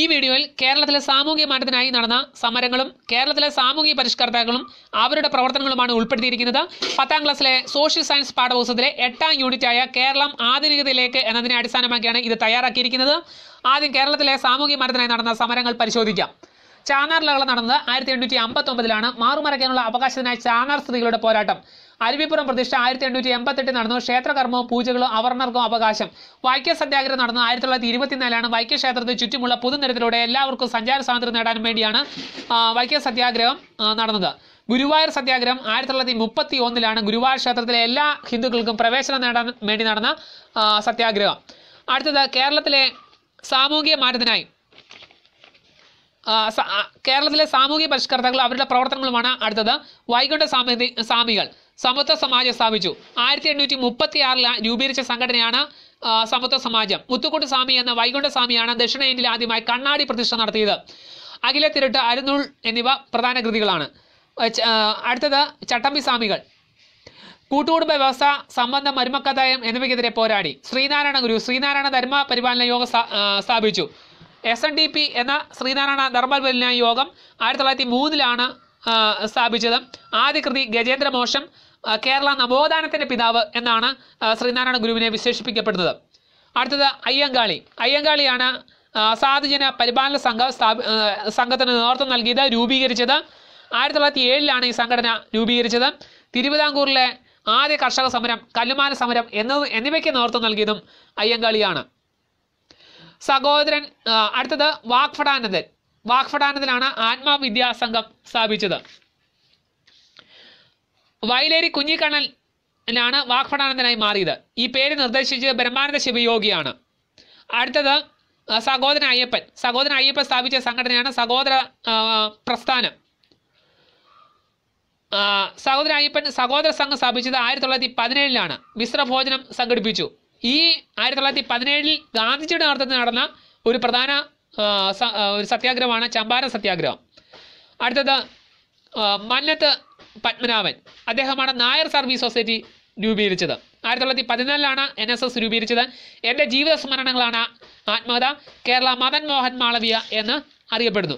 ഈ വീഡിയോയിൽ കേരളത്തിലെ സാമൂഹിക മാറ്റത്തിനായി നടന്ന സമരങ്ങളും കേരളത്തിലെ സാമൂഹിക പരിഷ്കർത്താക്കളും അവരുടെ പ്രവർത്തനങ്ങളുമാണ് ഉൾപ്പെടുത്തിയിരിക്കുന്നത് പത്താം ക്ലാസ്സിലെ സോഷ്യൽ സയൻസ് പാഠപുസ്തകത്തിലെ എട്ടാം യൂണിറ്റായ കേരളം ആധുനികതയിലേക്ക് എന്നതിനെ അടിസ്ഥാനമാക്കിയാണ് ഇത് തയ്യാറാക്കിയിരിക്കുന്നത് ആദ്യം കേരളത്തിലെ സാമൂഹിക മാറ്റത്തിനായി നടന്ന സമരങ്ങൾ പരിശോധിക്കാം ചാനാറിലകള നടന്നത് ആയിരത്തി എണ്ണൂറ്റി അമ്പത്തി ഒമ്പതിലാണ് മാറുമറയ്ക്കാനുള്ള അവകാശത്തിനായി ചാനാർ സ്ത്രീകളുടെ പോരാട്ടം അരുവിപ്പുറം പ്രതിഷ്ഠ ആയിരത്തി എണ്ണൂറ്റി എൺപത്തെട്ടിൽ നടന്നു ക്ഷേത്രകർമ്മവും പൂജകളും അവർണർക്കും അവകാശം വൈക്യ സത്യാഗ്രഹം നടന്ന ആയിരത്തി തൊള്ളായിരത്തി ഇരുപത്തിനാലാണ് വൈക്യ ചുറ്റുമുള്ള പുതുനിരത്തിലൂടെ എല്ലാവർക്കും സഞ്ചാര സ്വാതന്ത്ര്യം നേടാൻ വേണ്ടിയാണ് വൈക്യ സത്യാഗ്രഹം നടന്നത് ഗുരുവായൂർ സത്യാഗ്രഹം ആയിരത്തി തൊള്ളായിരത്തി മുപ്പത്തി ഒന്നിലാണ് ഗുരുവായൂർ ക്ഷേത്രത്തിലെ എല്ലാ ഹിന്ദുക്കൾക്കും പ്രവേശനം നേടാൻ വേണ്ടി നടന്ന സത്യാഗ്രഹം അടുത്തത് കേരളത്തിലെ സാമൂഹിക മാറ്റത്തിനായി കേരളത്തിലെ സാമൂഹിക പരിഷ്കർത്താക്കൾ അവരുടെ പ്രവർത്തനങ്ങളുമാണ് അടുത്തത് വൈകുണ്ഠ സാമി സ്വാമികൾ സമത്വ സമാജം സ്ഥാപിച്ചു ആയിരത്തി എണ്ണൂറ്റി മുപ്പത്തി ആറിൽ രൂപീകരിച്ച സംഘടനയാണ് സമത്വ സമാജം മുത്തുക്കൂട്ട് സ്വാമി എന്ന വൈകുണ്ഠ സ്വാമിയാണ് ദക്ഷിണേന്ത്യയിൽ ആദ്യമായി കണ്ണാടി പ്രതിഷ്ഠ നടത്തിയത് അഖില തിരുട്ട് അരുന്നൂൾ എന്നിവ പ്രധാന കൃതികളാണ് അടുത്തത് ചട്ടമ്പി സ്വാമികൾ കൂട്ടുകുടുംബ വ്യവസ്ഥ സംബന്ധ മരുമക്കതായം എന്നിവയ്ക്കെതിരെ പോരാടി ശ്രീനാരായണ ഗുരു ശ്രീനാരായണ ധർമ്മ പരിപാലന യോഗം സ്ഥാപിച്ചു എസ് എൻ ഡി പി എന്ന ശ്രീനാരായണ ധർമ്മപരിലാ യോഗം ആയിരത്തി തൊള്ളായിരത്തി മൂന്നിലാണ് സ്ഥാപിച്ചത് ആദ്യ കൃതി ഗജേന്ദ്രമോഷം കേരള നവോത്ഥാനത്തിൻ്റെ പിതാവ് എന്നാണ് ശ്രീനാരായണ ഗുരുവിനെ വിശേഷിപ്പിക്കപ്പെടുന്നത് അടുത്തത് അയ്യങ്കാളി അയ്യങ്കാളിയാണ് സാധുജന പരിപാലന സംഘം സ്ഥാപി സംഘത്തിന് നേതൃത്വം നൽകിയത് രൂപീകരിച്ചത് ആയിരത്തി തൊള്ളായിരത്തി ഏഴിലാണ് ഈ സംഘടന രൂപീകരിച്ചത് തിരുവിതാംകൂറിലെ ആദ്യ കർഷക സമരം കല്ലുമാല സമരം എന്നിവയ്ക്ക് നേതൃത്വം നൽകിയതും അയ്യങ്കാളിയാണ് സഹോദരൻ അടുത്തത് വാക്ഫടാനന്ദൻ വാക്ഫടാനന്ദനാണ് ആത്മവിദ്യാസംഘം സ്ഥാപിച്ചത് വയലേരി കുഞ്ഞിക്കണ്ണനാണ് വാക്ഫടാനന്ദനായി മാറിയത് ഈ പേര് നിർദ്ദേശിച്ചത് ബ്രഹ്മാനന്ദ ശിവയോഗിയാണ് അടുത്തത് സഹോദരൻ അയ്യപ്പൻ സഹോദരൻ അയ്യപ്പൻ സ്ഥാപിച്ച സംഘടനയാണ് സഹോദര പ്രസ്ഥാനം സഹോദരൻ അയ്യപ്പൻ സഹോദര സംഘം സ്ഥാപിച്ചത് ആയിരത്തി തൊള്ളായിരത്തി പതിനേഴിലാണ് മിശ്രഭോജനം സംഘടിപ്പിച്ചു ഈ ആയിരത്തി തൊള്ളായിരത്തി പതിനേഴിൽ ഗാന്ധിജിയുടെ നേതൃത്വത്തിൽ നടന്ന ഒരു പ്രധാന ഒരു സത്യാഗ്രഹമാണ് ചമ്പാരൻ സത്യാഗ്രഹം അടുത്തത് മന്നത്ത് പത്മനാഭൻ അദ്ദേഹമാണ് നായർ സർവീസ് സൊസൈറ്റി രൂപീകരിച്ചത് ആയിരത്തി തൊള്ളായിരത്തി പതിനാലിലാണ് എൻ എസ് എസ് രൂപീകരിച്ചത് എൻ്റെ ജീവിത സ്മരണങ്ങളാണ് ആത്മകഥ കേരള മദൻ മോഹൻ മാളവ്യ എന്ന് അറിയപ്പെടുന്നു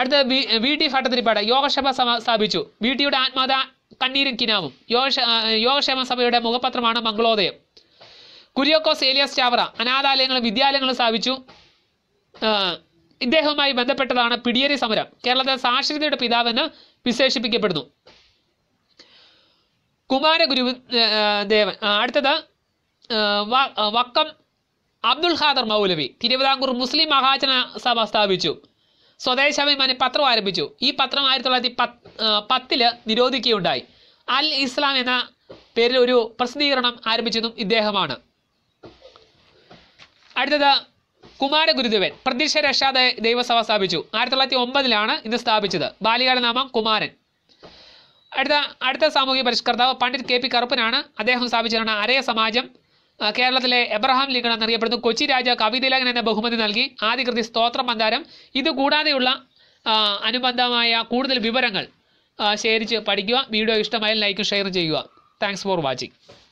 അടുത്ത V V T Bhattathiripad Yogakshema Sabha സ്ഥാപിച്ചു വി ടിയുടെ ആത്മകഥ കണ്ണീരും കിനാവും യോഗക്ഷേമ യോഗക്ഷേമ സഭയുടെ മുഖപത്രമാണ് മംഗളോദയം കുര്യോക്കോസ് ഏലിയാസ് ചാവറ അനാഥാലയങ്ങളും വിദ്യാലയങ്ങളും സ്ഥാപിച്ചു ഇദ്ദേഹവുമായി ബന്ധപ്പെട്ടതാണ് പിടിയേരി സമരം കേരളത്തിലെ സാക്ഷരതയുടെ പിതാവെന്ന് വിശേഷിപ്പിക്കപ്പെടുന്നു കുമാരഗുരു ദേവൻ അടുത്തത് വക്കം അബ്ദുൽ ഖാദർ മൗലവി തിരുവിതാംകൂർ മുസ്ലിം മഹാജന സഭ സ്ഥാപിച്ചു സ്വദേശാഭിമാനി പത്രം ആരംഭിച്ചു ഈ പത്രം ആയിരത്തി തൊള്ളായിരത്തി പത്ത് പത്തില് നിരോധിക്കുകയുണ്ടായി അൽ ഇസ്ലാം എന്ന പേരിൽ ഒരു പ്രസിദ്ധീകരണം ആരംഭിച്ചതും ഇദ്ദേഹമാണ് അടുത്തത് കുമാരഗുരുദേവൻ പ്രതീക്ഷ രക്ഷാതെ ദൈവസഭ സ്ഥാപിച്ചു ആയിരത്തി തൊള്ളായിരത്തി ഒമ്പതിലാണ് ഇത് സ്ഥാപിച്ചത് ബാലികാല നാമം കുമാരൻ അടുത്ത അടുത്ത സാമൂഹിക പരിഷ്കർത്താവ് പണ്ഡിറ്റ് കെ പി കറുപ്പനാണ് അദ്ദേഹം സ്ഥാപിച്ചതാണ് അരയ സമാജം കേരളത്തിലെ എബ്രഹാം ലിങ്കൺ എന്നറിയപ്പെടുന്നു കൊച്ചി രാജ കവിതിലകൻ എന്ന ബഹുമതി നൽകി ആദ്യകൃതി സ്തോത്ര മന്ദാരം ഇതുകൂടാതെയുള്ള അനുബന്ധമായ കൂടുതൽ വിവരങ്ങൾ ശേഖരിച്ച് പഠിക്കുക വീഡിയോ ഇഷ്ടമായാലും ലൈക്കും ഷെയർ ചെയ്യുക താങ്ക്സ് ഫോർ വാച്ചിങ്